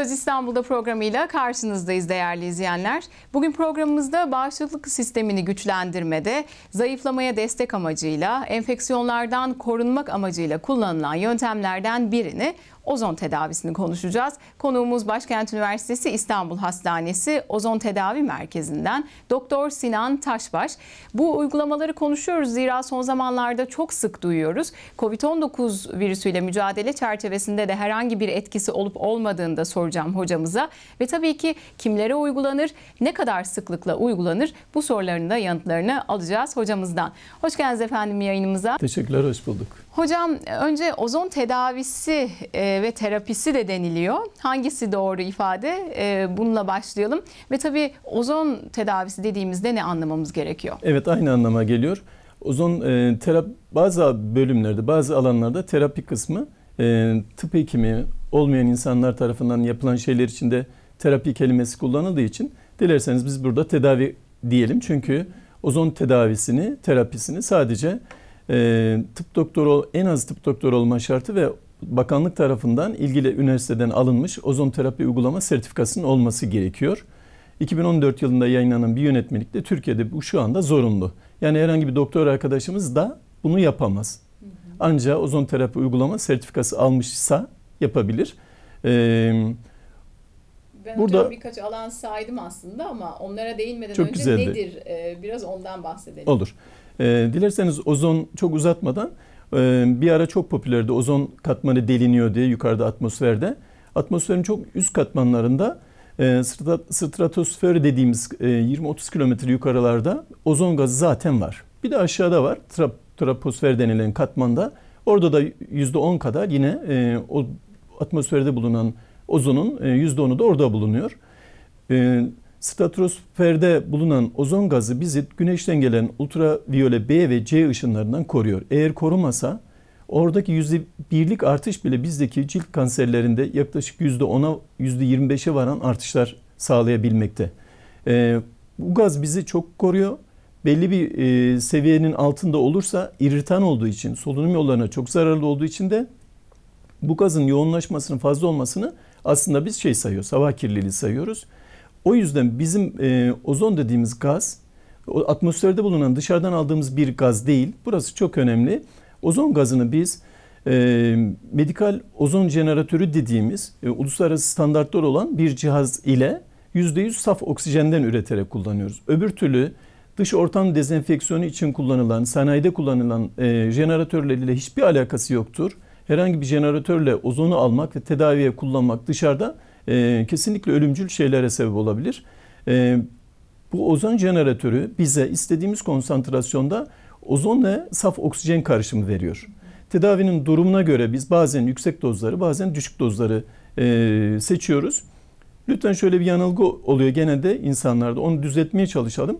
Söz İstanbul'da programıyla karşınızdayız değerli izleyenler. Bugün programımızda bağışıklık sistemini güçlendirmede, zayıflamaya destek amacıyla, enfeksiyonlardan korunmak amacıyla kullanılan yöntemlerden birini ozon tedavisini konuşacağız. Konuğumuz Başkent Üniversitesi İstanbul Hastanesi Ozon Tedavi Merkezi'nden Doktor Sinan Taşbaş. Bu uygulamaları konuşuyoruz zira son zamanlarda çok sık duyuyoruz. Covid-19 virüsüyle mücadele çerçevesinde de herhangi bir etkisi olup olmadığını da soracağım hocamıza. Ve tabii ki kimlere uygulanır, ne kadar sıklıkla uygulanır bu soruların da yanıtlarını alacağız hocamızdan. Hoş geldiniz efendim yayınımıza. Teşekkürler, hoş bulduk. Hocam önce ozon tedavisi e, ve terapisi de deniliyor. Hangisi doğru ifade? E, bununla başlayalım. Ve tabii ozon tedavisi dediğimizde ne anlamamız gerekiyor? Evet aynı anlama geliyor. Ozon e, terap bazı bölümlerde, bazı alanlarda terapi kısmı tıp hekimi olmayan insanlar tarafından yapılan şeyler içinde terapi kelimesi kullanıldığı için dilerseniz biz burada tedavi diyelim. Çünkü ozon tedavisini, terapisini sadece e, tıp doktoru en az tıp doktoru olma şartı ve bakanlık tarafından ilgili üniversiteden alınmış ozon terapi uygulama sertifikasının olması gerekiyor. 2014 yılında yayınlanan bir yönetmelikte Türkiye'de bu şu anda zorunlu. Yani herhangi bir doktor arkadaşımız da bunu yapamaz. Ancak ozon terapi uygulama sertifikası almışsa yapabilir. Ee, ben burada birkaç alan saydım aslında ama onlara değinmeden önce güzeldi. nedir ee, biraz ondan bahsedelim. Olur. Ee, dilerseniz ozon çok uzatmadan e, bir ara çok popülerdi ozon katmanı deliniyor diye yukarıda atmosferde. Atmosferin çok üst katmanlarında e, stratosfer dediğimiz 20-30 e, kilometre yukarılarda ozon gazı zaten var. Bir de aşağıda var troposfer denilen katmanda. Orada da %10 kadar yine o atmosferde bulunan ozonun %10'u da orada bulunuyor. Stratosferde bulunan ozon gazı bizi güneşten gelen ultraviyole B ve C ışınlarından koruyor. Eğer korumasa oradaki yüzde birlik artış bile bizdeki cilt kanserlerinde yaklaşık yüzde ona yüzde yirmi varan artışlar sağlayabilmekte. Ee, bu gaz bizi çok koruyor. Belli bir e, seviyenin altında olursa irritan olduğu için, solunum yollarına çok zararlı olduğu için de bu gazın yoğunlaşmasının fazla olmasını aslında biz şey sayıyoruz, hava kirliliği sayıyoruz. O yüzden bizim e, ozon dediğimiz gaz atmosferde bulunan dışarıdan aldığımız bir gaz değil. Burası çok önemli. Ozon gazını biz e, medikal ozon jeneratörü dediğimiz e, uluslararası standartlar olan bir cihaz ile %100 saf oksijenden üreterek kullanıyoruz. Öbür türlü dış ortam dezenfeksiyonu için kullanılan, sanayide kullanılan e, jeneratörleriyle hiçbir alakası yoktur. Herhangi bir jeneratörle ozonu almak ve tedaviye kullanmak dışarıda e, kesinlikle ölümcül şeylere sebep olabilir. E, bu ozon jeneratörü bize istediğimiz konsantrasyonda ozonla saf oksijen karışımı veriyor. Tedavinin durumuna göre biz bazen yüksek dozları bazen düşük dozları e, seçiyoruz. Lütfen şöyle bir yanılgı oluyor gene de insanlarda onu düzeltmeye çalışalım.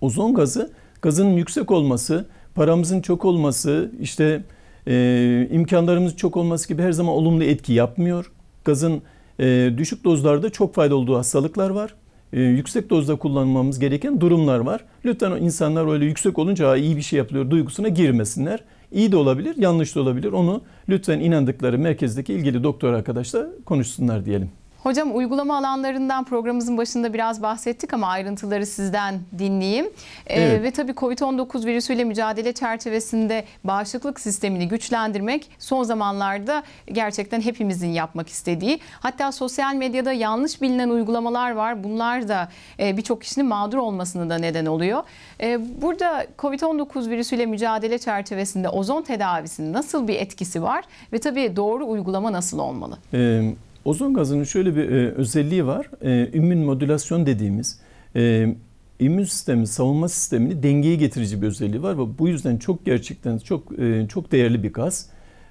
Ozon gazı gazının yüksek olması, paramızın çok olması, işte e, imkanlarımızın çok olması gibi her zaman olumlu etki yapmıyor. Gazın e, düşük dozlarda çok fayda olduğu hastalıklar var. E, yüksek dozda kullanmamız gereken durumlar var. Lütfen insanlar öyle yüksek olunca iyi bir şey yapılıyor duygusuna girmesinler. İyi de olabilir, yanlış da olabilir. Onu lütfen inandıkları merkezdeki ilgili doktor arkadaşla konuşsunlar diyelim. Hocam uygulama alanlarından programımızın başında biraz bahsettik ama ayrıntıları sizden dinleyeyim. Ee, evet. Ee, ve tabii COVID-19 virüsüyle mücadele çerçevesinde bağışıklık sistemini güçlendirmek son zamanlarda gerçekten hepimizin yapmak istediği. Hatta sosyal medyada yanlış bilinen uygulamalar var. Bunlar da e, birçok kişinin mağdur olmasına da neden oluyor. E, burada COVID-19 virüsüyle mücadele çerçevesinde ozon tedavisinin nasıl bir etkisi var? Ve tabii doğru uygulama nasıl olmalı? Evet. Ozon gazının şöyle bir e, özelliği var. E, immün modülasyon dediğimiz e, immün sistemi, savunma sistemini dengeye getirici bir özelliği var ve bu yüzden çok gerçekten çok e, çok değerli bir gaz.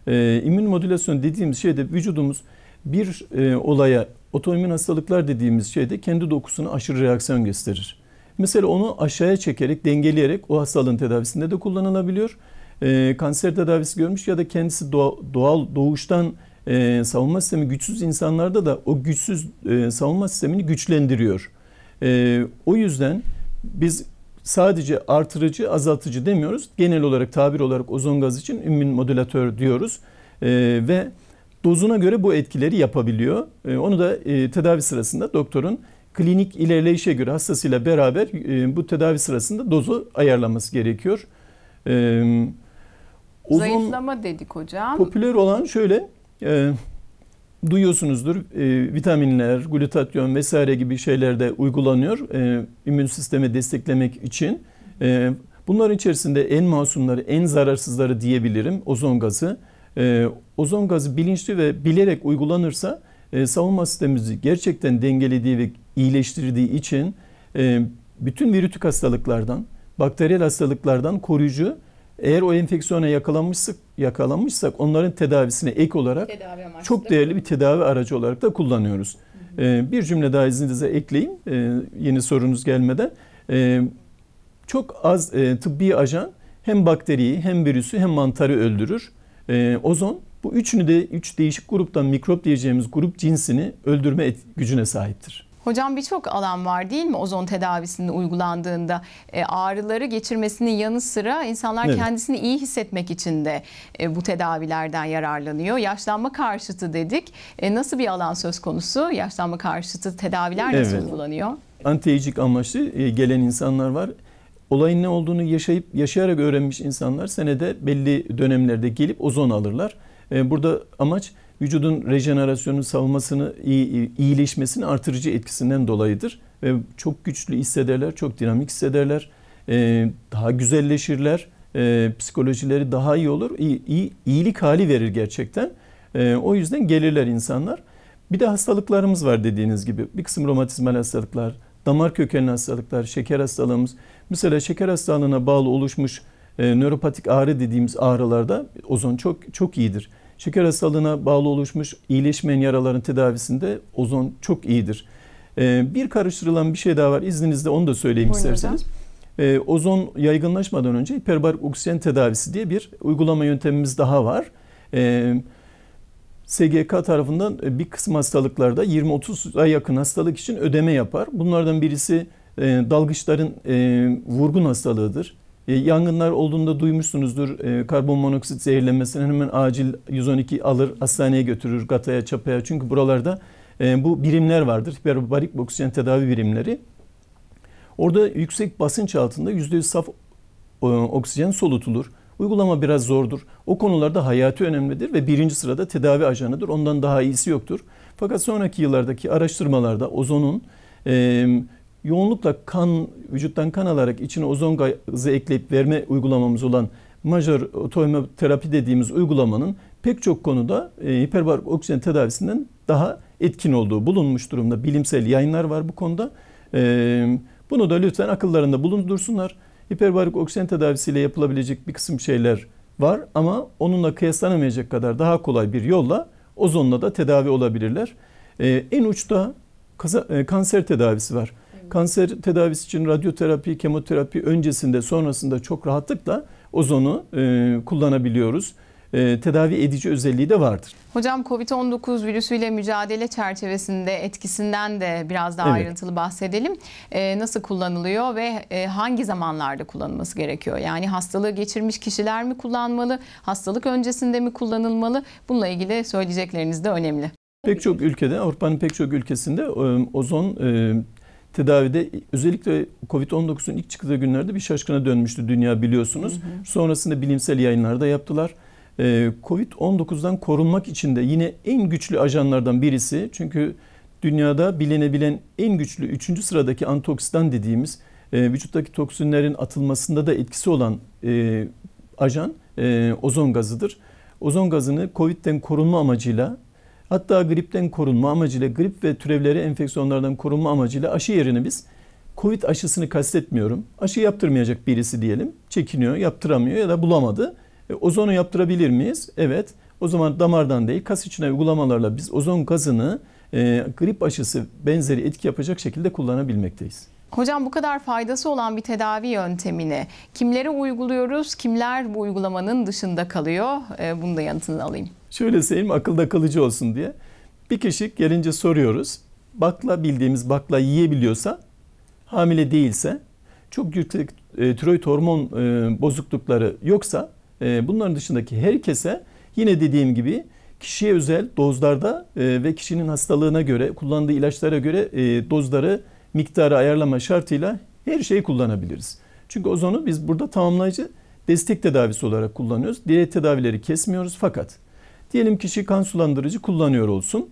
E, immün modülasyon dediğimiz şeyde vücudumuz bir e, olaya otoimmün hastalıklar dediğimiz şeyde kendi dokusuna aşırı reaksiyon gösterir. Mesela onu aşağıya çekerek, dengeleyerek o hastalığın tedavisinde de kullanılabiliyor. E, kanser tedavisi görmüş ya da kendisi doğa, doğal doğuştan e, savunma sistemi güçsüz insanlarda da o güçsüz e, savunma sistemini güçlendiriyor. E, o yüzden biz sadece artırıcı, azaltıcı demiyoruz. Genel olarak tabir olarak ozon gaz için ümmin modülatör diyoruz. E, ve dozuna göre bu etkileri yapabiliyor. E, onu da e, tedavi sırasında doktorun klinik ilerleyişe göre hastasıyla beraber e, bu tedavi sırasında dozu ayarlaması gerekiyor. E, ozon, Zayıflama dedik hocam. Popüler olan şöyle e, duyuyorsunuzdur e, vitaminler, glutatyon vesaire gibi şeyler de uygulanıyor e, immün sistemi desteklemek için. E, bunların içerisinde en masumları, en zararsızları diyebilirim ozon gazı. E, ozon gazı bilinçli ve bilerek uygulanırsa e, savunma sistemimizi gerçekten dengelediği ve iyileştirdiği için e, bütün virütük hastalıklardan, bakteriyel hastalıklardan koruyucu eğer o enfeksiyona yakalanmışsak, yakalanmışsak onların tedavisine ek olarak tedavi çok değerli bir tedavi aracı olarak da kullanıyoruz. Hı hı. Ee, bir cümle daha izninize ekleyeyim ee, yeni sorunuz gelmeden. Ee, çok az e, tıbbi ajan hem bakteriyi hem virüsü hem mantarı öldürür. Ee, ozon bu üçünü de üç değişik gruptan mikrop diyeceğimiz grup cinsini öldürme et, gücüne sahiptir. Hocam birçok alan var değil mi ozon tedavisinin uygulandığında e, ağrıları geçirmesinin yanı sıra insanlar evet. kendisini iyi hissetmek için de e, bu tedavilerden yararlanıyor. Yaşlanma karşıtı dedik. E, nasıl bir alan söz konusu? Yaşlanma karşıtı tedaviler nasıl evet. uygulanıyor? Anti-aging amaçlı e, gelen insanlar var olayın ne olduğunu yaşayıp yaşayarak öğrenmiş insanlar senede belli dönemlerde gelip ozon alırlar. E, burada amaç vücudun rejenerasyonu, savunmasını, iyileşmesini artırıcı etkisinden dolayıdır. Ve çok güçlü hissederler, çok dinamik hissederler, ee, daha güzelleşirler, ee, psikolojileri daha iyi olur, iyilik hali verir gerçekten. Ee, o yüzden gelirler insanlar. Bir de hastalıklarımız var dediğiniz gibi. Bir kısım romatizmal hastalıklar, damar kökenli hastalıklar, şeker hastalığımız. Mesela şeker hastalığına bağlı oluşmuş e, nöropatik ağrı dediğimiz ağrılarda ozon çok çok iyidir. Şeker hastalığına bağlı oluşmuş iyileşmeyen yaraların tedavisinde ozon çok iyidir. Ee, bir karıştırılan bir şey daha var. İzninizle onu da söyleyeyim Buyurun isterseniz. Hocam. Ee, ozon yaygınlaşmadan önce hiperbarik oksijen tedavisi diye bir uygulama yöntemimiz daha var. Ee, SGK tarafından e, bir kısım hastalıklarda 20-30'a yakın hastalık için ödeme yapar. Bunlardan birisi e, dalgıçların e, vurgun hastalığıdır. E, yangınlar olduğunda duymuşsunuzdur e, karbon monoksit zehirlenmesini hemen acil 112 alır hastaneye götürür gataya çapaya. Çünkü buralarda e, bu birimler vardır hiperobarik oksijen tedavi birimleri. Orada yüksek basınç altında %100 saf oksijen solutulur. Uygulama biraz zordur. O konularda hayati önemlidir ve birinci sırada tedavi ajanıdır. Ondan daha iyisi yoktur. Fakat sonraki yıllardaki araştırmalarda ozonun yoğunlukla kan, vücuttan kan alarak içine ozon gazı ekleyip verme uygulamamız olan majör terapi dediğimiz uygulamanın pek çok konuda e, hiperbarik oksijen tedavisinden daha etkin olduğu bulunmuş durumda. Bilimsel yayınlar var bu konuda. E, bunu da lütfen akıllarında bulundursunlar. Hiperbarik oksijen tedavisiyle yapılabilecek bir kısım şeyler var ama onunla kıyaslanamayacak kadar daha kolay bir yolla ozonla da tedavi olabilirler. E, en uçta kaza, e, kanser tedavisi var. Kanser tedavisi için radyoterapi, kemoterapi öncesinde sonrasında çok rahatlıkla ozonu e, kullanabiliyoruz e, tedavi edici özelliği de vardır. Hocam COVID-19 virüsüyle mücadele çerçevesinde etkisinden de biraz daha evet. ayrıntılı bahsedelim. E, nasıl kullanılıyor ve e, hangi zamanlarda kullanılması gerekiyor? Yani hastalığı geçirmiş kişiler mi kullanmalı? Hastalık öncesinde mi kullanılmalı? Bununla ilgili söyleyecekleriniz de önemli. Pek çok ülkede, Avrupa'nın pek çok ülkesinde e, ozon e, tedavide özellikle Covid-19'un ilk çıktığı günlerde bir şaşkına dönmüştü dünya biliyorsunuz. Hı hı. Sonrasında bilimsel yayınlarda yaptılar. Ee, Covid-19'dan korunmak için de yine en güçlü ajanlardan birisi çünkü dünyada bilinebilen en güçlü 3. sıradaki antoksidan dediğimiz e, vücuttaki toksinlerin atılmasında da etkisi olan e, ajan e, ozon gazıdır. Ozon gazını COVID'den korunma amacıyla Hatta gripten korunma amacıyla grip ve türevleri enfeksiyonlardan korunma amacıyla aşı yerine biz Covid aşısını kastetmiyorum. Aşı yaptırmayacak birisi diyelim. Çekiniyor, yaptıramıyor ya da bulamadı. E, ozonu yaptırabilir miyiz? Evet. O zaman damardan değil kas içine uygulamalarla biz ozon gazını e, grip aşısı benzeri etki yapacak şekilde kullanabilmekteyiz. Hocam bu kadar faydası olan bir tedavi yöntemini kimlere uyguluyoruz? Kimler bu uygulamanın dışında kalıyor? E, bunu da yanıtını alayım. Şöyle söyleyeyim akılda kalıcı olsun diye. Bir kişi gelince soruyoruz. Bakla bildiğimiz bakla yiyebiliyorsa, hamile değilse, çok yüksek e, tiroid hormon e, bozuklukları yoksa e, bunların dışındaki herkese yine dediğim gibi kişiye özel dozlarda e, ve kişinin hastalığına göre kullandığı ilaçlara göre e, dozları miktarı ayarlama şartıyla her şeyi kullanabiliriz. Çünkü ozonu biz burada tamamlayıcı destek tedavisi olarak kullanıyoruz. Diğer tedavileri kesmiyoruz fakat diyelim kişi kan sulandırıcı kullanıyor olsun.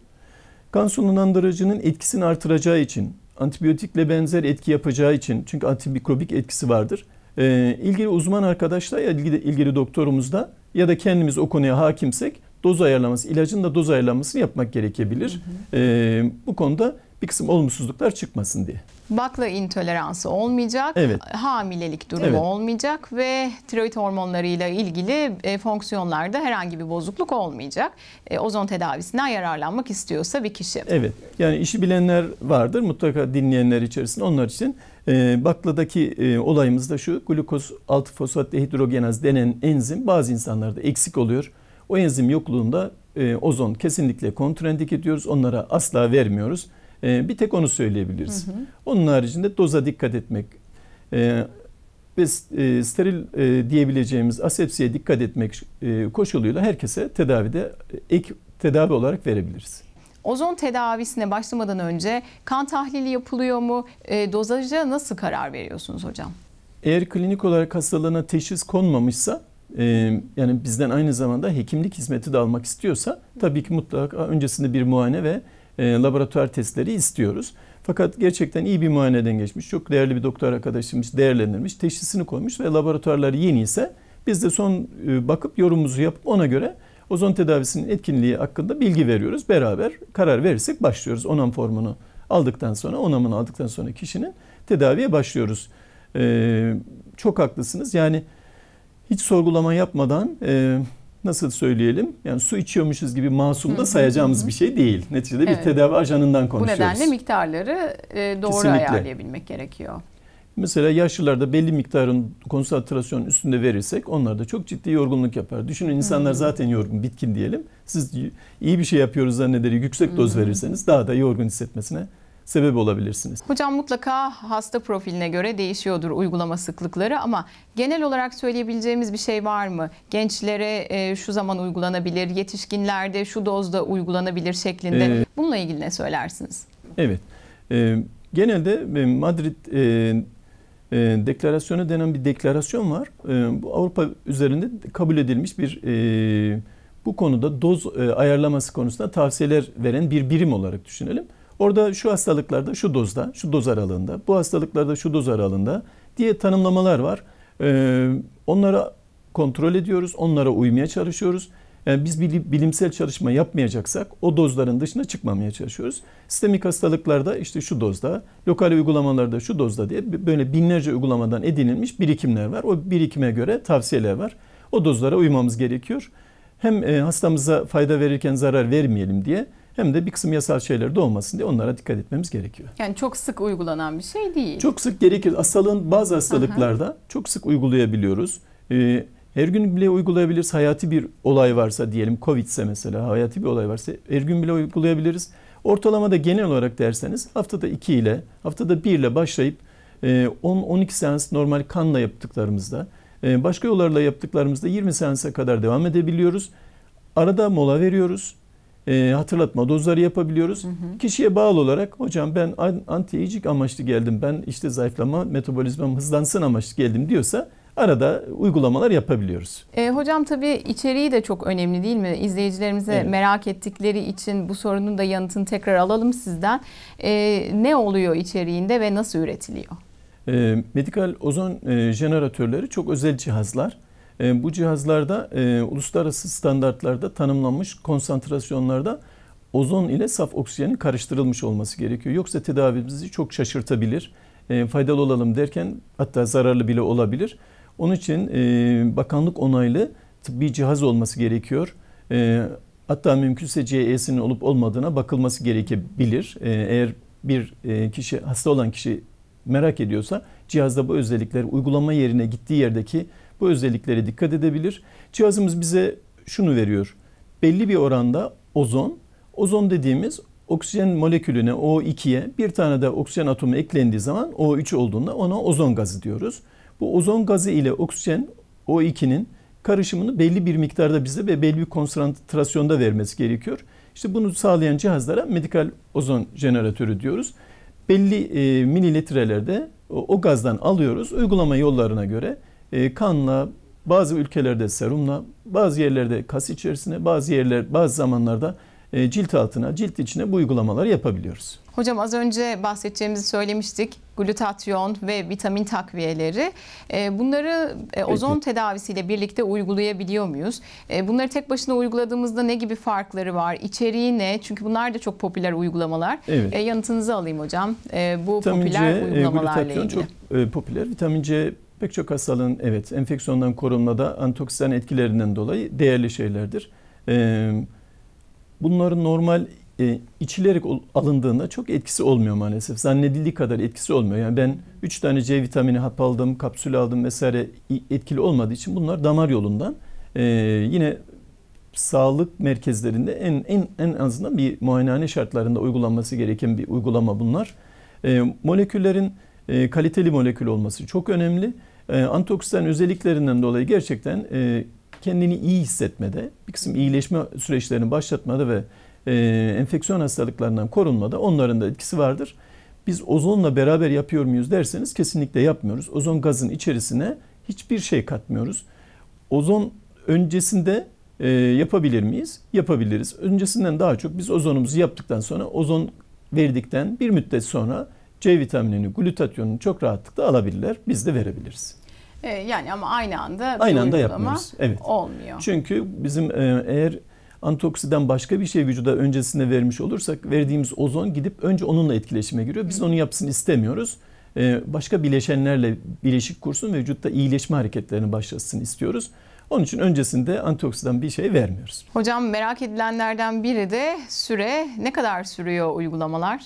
Kan sulandırıcının etkisini artıracağı için, antibiyotikle benzer etki yapacağı için çünkü antimikrobik etkisi vardır. Ee, ilgili uzman arkadaşlar ya ilgili, ilgili doktorumuzda ya da kendimiz o konuya hakimsek doz ayarlaması, ilacın da doz ayarlaması yapmak gerekebilir. Hı hı. Ee, bu konuda bir kısım olumsuzluklar çıkmasın diye. Bakla intoleransı olmayacak, evet. hamilelik durumu evet. olmayacak ve tiroid hormonlarıyla ilgili e, fonksiyonlarda herhangi bir bozukluk olmayacak. E, ozon tedavisinden yararlanmak istiyorsa bir kişi. Evet, yani işi bilenler vardır mutlaka dinleyenler içerisinde. Onlar için e, bakladaki e, olayımız da şu, glukoz 6-fosfat dehidrogenaz denen enzim bazı insanlarda eksik oluyor. O enzim yokluğunda e, ozon kesinlikle kontraindik ediyoruz, onlara asla vermiyoruz. Ee, bir tek onu söyleyebiliriz. Hı hı. Onun haricinde doza dikkat etmek ee, e, ve steril e, diyebileceğimiz asepsiye dikkat etmek e, koşuluyla herkese tedavide e, ek tedavi olarak verebiliriz. Ozon tedavisine başlamadan önce kan tahlili yapılıyor mu? E, dozaja nasıl karar veriyorsunuz hocam? Eğer klinik olarak hastalığına teşhis konmamışsa e, yani bizden aynı zamanda hekimlik hizmeti de almak istiyorsa tabii ki mutlaka öncesinde bir muayene ve e, laboratuvar testleri istiyoruz. Fakat gerçekten iyi bir muayeneden geçmiş, çok değerli bir doktor arkadaşımız değerlendirmiş, teşhisini koymuş ve laboratuvarları yeni ise biz de son e, bakıp yorumumuzu yapıp ona göre ozon tedavisinin etkinliği hakkında bilgi veriyoruz. Beraber karar verirsek başlıyoruz. Onam formunu aldıktan sonra, onamını aldıktan sonra kişinin tedaviye başlıyoruz. Ee, çok haklısınız. Yani hiç sorgulama yapmadan e, nasıl söyleyelim yani su içiyormuşuz gibi masum da sayacağımız bir şey değil. Neticede evet. bir tedavi ajanından konuşuyoruz. Bu nedenle miktarları e, doğru Kesinlikle. ayarlayabilmek gerekiyor. Mesela yaşlılarda belli miktarın konsantrasyon üstünde verirsek onlar da çok ciddi yorgunluk yapar. Düşünün insanlar zaten yorgun, bitkin diyelim. Siz iyi bir şey yapıyoruz zanneder yüksek doz verirseniz daha da yorgun hissetmesine sebep olabilirsiniz. Hocam mutlaka hasta profiline göre değişiyordur uygulama sıklıkları ama genel olarak söyleyebileceğimiz bir şey var mı? Gençlere e, şu zaman uygulanabilir, yetişkinlerde şu dozda uygulanabilir şeklinde. Ee, Bununla ilgili ne söylersiniz? Evet. Ee, e, genelde Madrid e, e, deklarasyonu denen bir deklarasyon var. E, bu Avrupa üzerinde kabul edilmiş bir e, bu konuda doz e, ayarlaması konusunda tavsiyeler veren bir birim olarak düşünelim. Orada şu hastalıklarda şu dozda, şu doz aralığında, bu hastalıklarda şu doz aralığında diye tanımlamalar var. Ee, onlara kontrol ediyoruz, onlara uymaya çalışıyoruz. Yani ee, biz bilimsel çalışma yapmayacaksak o dozların dışına çıkmamaya çalışıyoruz. Sistemik hastalıklarda işte şu dozda, lokal uygulamalarda şu dozda diye böyle binlerce uygulamadan edinilmiş birikimler var. O birikime göre tavsiyeler var. O dozlara uymamız gerekiyor. Hem e, hastamıza fayda verirken zarar vermeyelim diye hem de bir kısım yasal şeyler de olmasın diye onlara dikkat etmemiz gerekiyor. Yani çok sık uygulanan bir şey değil. Çok sık gerekir. Hastalığın bazı hastalıklarda Aha. çok sık uygulayabiliyoruz. Ee, her gün bile uygulayabiliriz. Hayati bir olay varsa diyelim Covid ise mesela hayati bir olay varsa her gün bile uygulayabiliriz. Ortalama da genel olarak derseniz haftada 2 ile haftada 1 ile başlayıp 10-12 e, seans normal kanla yaptıklarımızda e, başka yollarla yaptıklarımızda 20 seansa kadar devam edebiliyoruz. Arada mola veriyoruz e, hatırlatma dozları yapabiliyoruz. Hı hı. Kişiye bağlı olarak hocam ben anti-aging amaçlı geldim. Ben işte zayıflama, metabolizmam hızlansın amaçlı geldim diyorsa arada uygulamalar yapabiliyoruz. E, hocam tabii içeriği de çok önemli değil mi? İzleyicilerimize evet. merak ettikleri için bu sorunun da yanıtını tekrar alalım sizden. E, ne oluyor içeriğinde ve nasıl üretiliyor? E, medikal ozon e, jeneratörleri çok özel cihazlar. E, bu cihazlarda e, uluslararası standartlarda tanımlanmış konsantrasyonlarda ozon ile saf oksijenin karıştırılmış olması gerekiyor. Yoksa tedavimizi çok şaşırtabilir. E, faydalı olalım derken hatta zararlı bile olabilir. Onun için bakanlık onaylı tıbbi cihaz olması gerekiyor. hatta mümkünse CE'sinin olup olmadığına bakılması gerekebilir. eğer bir kişi hasta olan kişi merak ediyorsa cihazda bu özellikler uygulama yerine gittiği yerdeki bu özelliklere dikkat edebilir. Cihazımız bize şunu veriyor. Belli bir oranda ozon, ozon dediğimiz oksijen molekülüne O2'ye bir tane de oksijen atomu eklendiği zaman O3 olduğunda ona ozon gazı diyoruz. Bu ozon gazı ile oksijen O2'nin karışımını belli bir miktarda bize ve belli bir konsantrasyonda vermesi gerekiyor. İşte bunu sağlayan cihazlara medikal ozon jeneratörü diyoruz. Belli e, mililitrelerde o, o gazdan alıyoruz. Uygulama yollarına göre ee, kanla, bazı ülkelerde serumla, bazı yerlerde kas içerisine, bazı yerler bazı zamanlarda e, cilt altına, cilt içine bu uygulamaları yapabiliyoruz. Hocam az önce bahsedeceğimizi söylemiştik. Glutatyon ve vitamin takviyeleri. E, bunları e, ozon tedavisiyle birlikte uygulayabiliyor muyuz? Bunları tek başına uyguladığımızda ne gibi farkları var? İçeriği ne? Çünkü bunlar da çok popüler uygulamalar. Evet. Yanıtınızı alayım hocam. Bu vitamin popüler C, uygulamalarla ilgili. çok popüler. Vitamin C Pek çok hastalığın evet enfeksiyondan korunmada antoksidan etkilerinden dolayı değerli şeylerdir. bunların normal içilerek alındığında çok etkisi olmuyor maalesef. Zannedildiği kadar etkisi olmuyor. Yani ben 3 tane C vitamini hap aldım, kapsül aldım vesaire etkili olmadığı için bunlar damar yolundan yine sağlık merkezlerinde en en en azından bir muayenehane şartlarında uygulanması gereken bir uygulama bunlar. moleküllerin e, kaliteli molekül olması çok önemli. E, antioksidan özelliklerinden dolayı gerçekten e, kendini iyi hissetmede, bir kısım iyileşme süreçlerini başlatmada ve e, enfeksiyon hastalıklarından korunmada onların da etkisi vardır. Biz ozonla beraber yapıyor muyuz derseniz kesinlikle yapmıyoruz. Ozon gazın içerisine hiçbir şey katmıyoruz. Ozon öncesinde e, yapabilir miyiz? Yapabiliriz. Öncesinden daha çok biz ozonumuzu yaptıktan sonra ozon verdikten bir müddet sonra C vitaminini, glutatyonunu çok rahatlıkla alabilirler. Biz de verebiliriz. E, yani ama aynı anda aynı anda yapmıyoruz. Evet. Olmuyor. Çünkü bizim e, eğer antioksidan başka bir şey vücuda öncesinde vermiş olursak verdiğimiz ozon gidip önce onunla etkileşime giriyor. Biz onu yapsın istemiyoruz. E, başka bileşenlerle bileşik kursun ve vücutta iyileşme hareketlerini başlasın istiyoruz. Onun için öncesinde antioksidan bir şey vermiyoruz. Hocam merak edilenlerden biri de süre. Ne kadar sürüyor uygulamalar?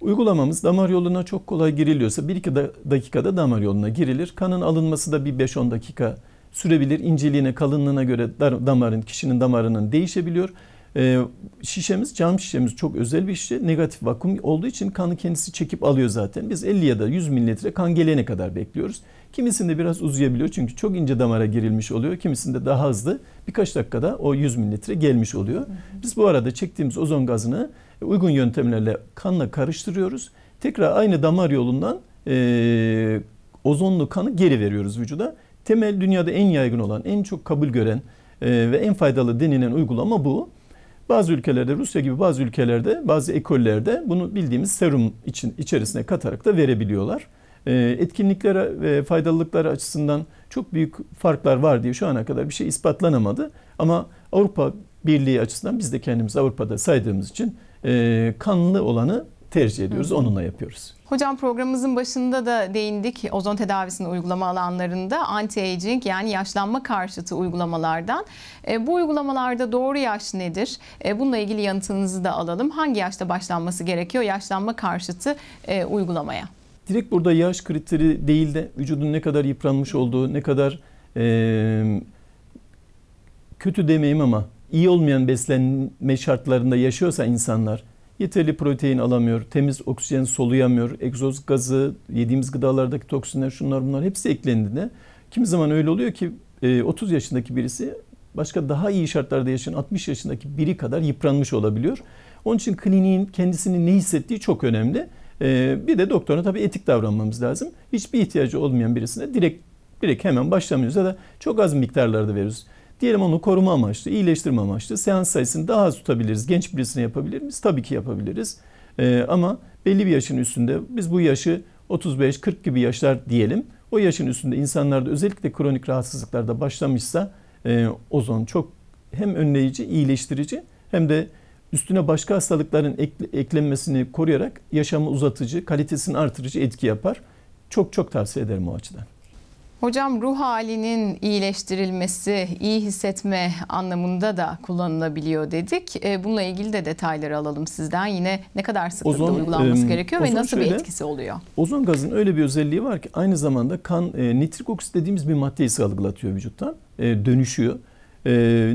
Uygulamamız damar yoluna çok kolay giriliyorsa 1-2 dakikada damar yoluna girilir. Kanın alınması da bir 5-10 dakika sürebilir. İnceliğine, kalınlığına göre damarın, kişinin damarının değişebiliyor. Ee, şişemiz, cam şişemiz çok özel bir şişe. Negatif vakum olduğu için kanı kendisi çekip alıyor zaten. Biz 50 ya da 100 mililitre kan gelene kadar bekliyoruz. Kimisinde biraz uzayabiliyor çünkü çok ince damara girilmiş oluyor. Kimisinde daha hızlı birkaç dakikada o 100 mililitre gelmiş oluyor. Biz bu arada çektiğimiz ozon gazını uygun yöntemlerle kanla karıştırıyoruz. Tekrar aynı damar yolundan e, ozonlu kanı geri veriyoruz vücuda. Temel dünyada en yaygın olan, en çok kabul gören e, ve en faydalı denilen uygulama bu. Bazı ülkelerde, Rusya gibi bazı ülkelerde, bazı ekollerde bunu bildiğimiz serum için içerisine katarak da verebiliyorlar. E, etkinliklere ve faydalılıkları açısından çok büyük farklar var diye şu ana kadar bir şey ispatlanamadı. Ama Avrupa Birliği açısından biz de kendimizi Avrupa'da saydığımız için e, kanlı olanı tercih ediyoruz. Hı. Onunla yapıyoruz. Hocam programımızın başında da değindik ozon tedavisinin uygulama alanlarında anti-aging yani yaşlanma karşıtı uygulamalardan. E, bu uygulamalarda doğru yaş nedir? E, bununla ilgili yanıtınızı da alalım. Hangi yaşta başlanması gerekiyor yaşlanma karşıtı e, uygulamaya? Direkt burada yaş kriteri değil de vücudun ne kadar yıpranmış olduğu, ne kadar e, kötü demeyeyim ama iyi olmayan beslenme şartlarında yaşıyorsa insanlar yeterli protein alamıyor, temiz oksijen soluyamıyor, egzoz gazı, yediğimiz gıdalardaki toksinler şunlar bunlar hepsi eklendiğinde kimi zaman öyle oluyor ki 30 e, yaşındaki birisi başka daha iyi şartlarda yaşayan 60 yaşındaki biri kadar yıpranmış olabiliyor. Onun için kliniğin kendisini ne hissettiği çok önemli. E, bir de doktoruna tabii etik davranmamız lazım. Hiçbir ihtiyacı olmayan birisine direkt direkt hemen başlamıyoruz ya da çok az miktarlarda veriyoruz. Diyelim onu koruma amaçlı, iyileştirme amaçlı seans sayısını daha az tutabiliriz. Genç birisine yapabilir miyiz? Tabii ki yapabiliriz. Ee, ama belli bir yaşın üstünde biz bu yaşı 35-40 gibi yaşlar diyelim. O yaşın üstünde insanlarda özellikle kronik rahatsızlıklarda başlamışsa e, ozon çok hem önleyici, iyileştirici hem de üstüne başka hastalıkların eklenmesini koruyarak yaşamı uzatıcı, kalitesini artırıcı etki yapar. Çok çok tavsiye ederim o açıdan. Hocam ruh halinin iyileştirilmesi, iyi hissetme anlamında da kullanılabiliyor dedik. E, bununla ilgili de detayları alalım sizden. Yine ne kadar sıklıkla ozon, e, uygulanması gerekiyor ve nasıl şöyle, bir etkisi oluyor? Ozon gazının öyle bir özelliği var ki aynı zamanda kan e, nitrik oksit dediğimiz bir maddeyi salgılatıyor vücuttan. dönüşüyor.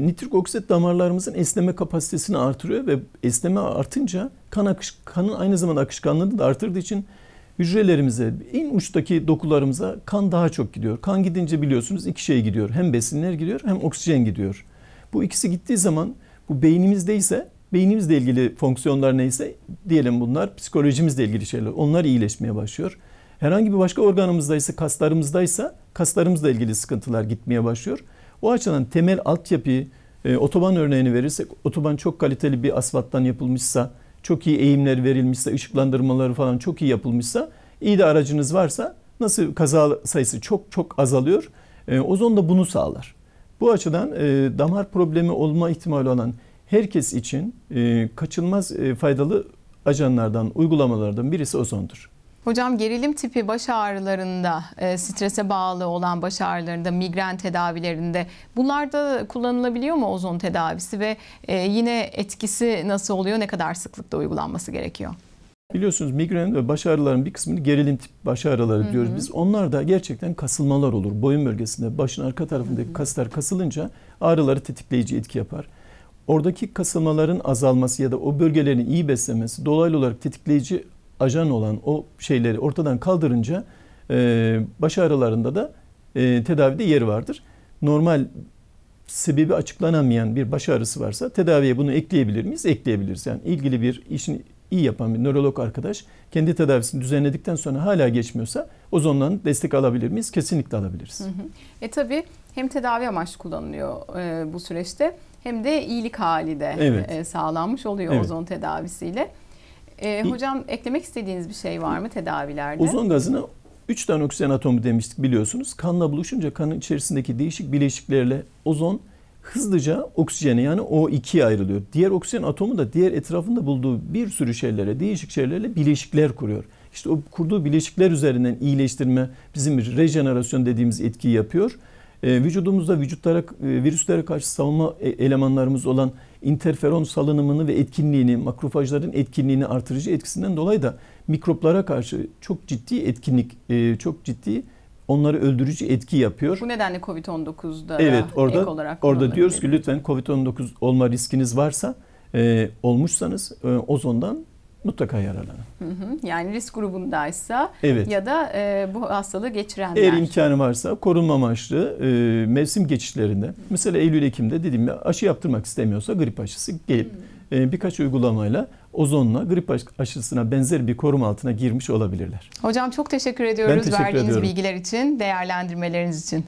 nitrik oksit damarlarımızın esneme kapasitesini artırıyor ve esneme artınca kan akış, kanın aynı zamanda akışkanlığını da artırdığı için hücrelerimize, en uçtaki dokularımıza kan daha çok gidiyor. Kan gidince biliyorsunuz iki şey gidiyor. Hem besinler gidiyor hem oksijen gidiyor. Bu ikisi gittiği zaman bu beynimizde ise beynimizle ilgili fonksiyonlar neyse diyelim bunlar psikolojimizle ilgili şeyler. Onlar iyileşmeye başlıyor. Herhangi bir başka organımızdaysa, kaslarımızdaysa kaslarımızla ilgili sıkıntılar gitmeye başlıyor. O açıdan temel altyapıyı e, otoban örneğini verirsek otoban çok kaliteli bir asfalttan yapılmışsa çok iyi eğimler verilmişse, ışıklandırmaları falan çok iyi yapılmışsa, iyi de aracınız varsa nasıl kaza sayısı çok çok azalıyor. E, ozon da bunu sağlar. Bu açıdan e, damar problemi olma ihtimali olan herkes için e, kaçınılmaz e, faydalı ajanlardan, uygulamalardan birisi ozondur. Hocam gerilim tipi baş ağrılarında, e, strese bağlı olan baş ağrılarında, migren tedavilerinde bunlarda kullanılabiliyor mu ozon tedavisi ve e, yine etkisi nasıl oluyor? Ne kadar sıklıkta uygulanması gerekiyor? Biliyorsunuz migren ve baş ağrıların bir kısmını gerilim tip baş ağrıları hı hı. diyoruz biz. Onlar da gerçekten kasılmalar olur. Boyun bölgesinde başın arka tarafındaki hı hı. kaslar kasılınca ağrıları tetikleyici etki yapar. Oradaki kasılmaların azalması ya da o bölgelerin iyi beslenmesi dolaylı olarak tetikleyici ajan olan o şeyleri ortadan kaldırınca e, baş ağrılarında da e, tedavide yeri vardır. Normal sebebi açıklanamayan bir baş ağrısı varsa tedaviye bunu ekleyebilir miyiz? Ekleyebiliriz. Yani ilgili bir işini iyi yapan bir nörolog arkadaş kendi tedavisini düzenledikten sonra hala geçmiyorsa ozondan destek alabilir miyiz? Kesinlikle alabiliriz. Hı hı. E tabi hem tedavi amaçlı kullanılıyor e, bu süreçte hem de iyilik hali de evet. e, sağlanmış oluyor evet. ozon tedavisiyle. E, hocam eklemek istediğiniz bir şey var mı tedavilerde? Ozon gazını 3 tane oksijen atomu demiştik biliyorsunuz. Kanla buluşunca kanın içerisindeki değişik bileşiklerle ozon hızlıca oksijeni yani O2'ye ayrılıyor. Diğer oksijen atomu da diğer etrafında bulduğu bir sürü şeylere, değişik şeylerle bileşikler kuruyor. İşte o kurduğu bileşikler üzerinden iyileştirme bizim regenerasyon dediğimiz etkiyi yapıyor. Ee, vücudumuzda vücutlara e, virüslere karşı savunma e, elemanlarımız olan interferon salınımını ve etkinliğini, makrofajların etkinliğini artırıcı etkisinden dolayı da mikroplara karşı çok ciddi etkinlik, e, çok ciddi onları öldürücü etki yapıyor. Bu nedenle Covid-19'da evet, orada, ek olarak orada diyoruz ki lütfen Covid-19 olma riskiniz varsa olmuşsanız ozondan mutlaka yaralanın. Hı hı. Yani risk grubundaysa evet. ya da e, bu hastalığı geçirenler. Eğer imkanı varsa korunma amaçlı e, mevsim geçişlerinde mesela Eylül-Ekim'de dediğim gibi aşı yaptırmak istemiyorsa grip aşısı gelip e, birkaç uygulamayla ozonla grip aşısına benzer bir korum altına girmiş olabilirler. Hocam çok teşekkür ediyoruz ben teşekkür verdiğiniz ediyorum. bilgiler için, değerlendirmeleriniz için.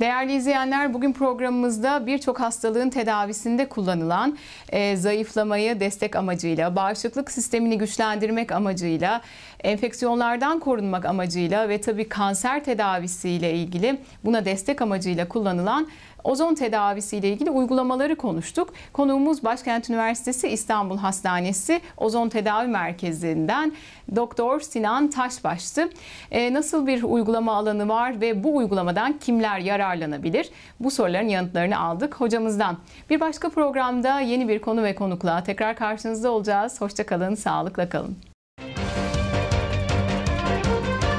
Değerli izleyenler bugün programımızda birçok hastalığın tedavisinde kullanılan e, zayıflamayı destek amacıyla, bağışıklık sistemini güçlendirmek amacıyla, enfeksiyonlardan korunmak amacıyla ve tabii kanser tedavisiyle ilgili buna destek amacıyla kullanılan ozon tedavisiyle ilgili uygulamaları konuştuk. Konuğumuz Başkent Üniversitesi İstanbul Hastanesi Ozon Tedavi Merkezi'nden Doktor Sinan Taşbaştı. E, nasıl bir uygulama alanı var ve bu uygulamadan kimler yararlanabilir? Bu soruların yanıtlarını aldık hocamızdan. Bir başka programda yeni bir konu ve konukla tekrar karşınızda olacağız. Hoşçakalın, sağlıkla kalın.